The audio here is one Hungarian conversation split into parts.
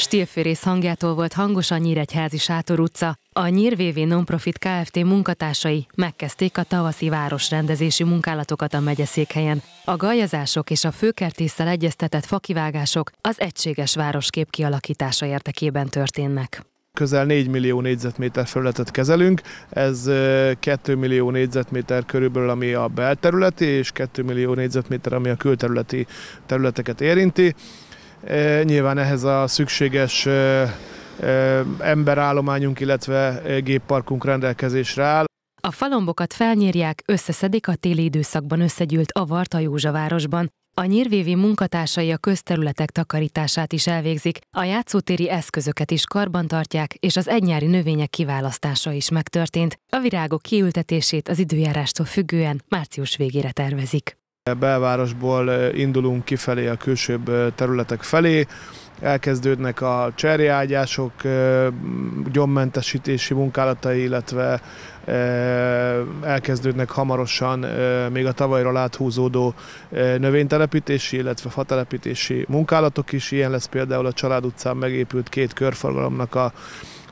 Stílfűrész hangjától volt hangos a Nyíregyházi Sátor utca. A Nyír VV Nonprofit Kft. munkatársai megkezdték a tavaszi városrendezési munkálatokat a megyeszékhelyen. A gajazások és a főkertésszel egyeztetett fakivágások az egységes városkép kialakítása érdekében történnek közel 4 millió négyzetméter felületet kezelünk, ez 2 millió négyzetméter körülbelül, ami a belterületi, és 2 millió négyzetméter, ami a külterületi területeket érinti. Nyilván ehhez a szükséges emberállományunk, illetve gépparkunk rendelkezésre áll. A falombokat felnyírják, összeszedik a téli időszakban összegyűlt avart a Józsavárosban. A nyírvévi munkatársai a közterületek takarítását is elvégzik, a játszótéri eszközöket is karbantartják, és az egynyári növények kiválasztása is megtörtént. A virágok kiültetését az időjárástól függően március végére tervezik. E, belvárosból e, indulunk kifelé a külsőbb e, területek felé, elkezdődnek a cserjágyások, gyommentesítési munkálatai, illetve elkezdődnek hamarosan még a tavalyra áthúzódó növénytelepítési, illetve fatelepítési munkálatok is. Ilyen lesz például a Család utcán megépült két körforgalomnak a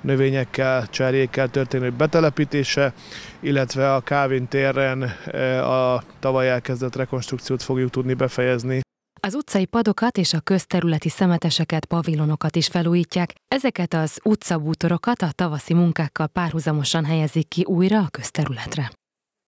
növényekkel, cserjékkel történő betelepítése, illetve a Kávin téren eh, a tavaly elkezdett rekonstrukciót fogjuk tudni befejezni. Az utcai padokat és a közterületi szemeteseket, pavilonokat is felújítják, ezeket az utcabútorokat a tavaszi munkákkal párhuzamosan helyezik ki újra a közterületre.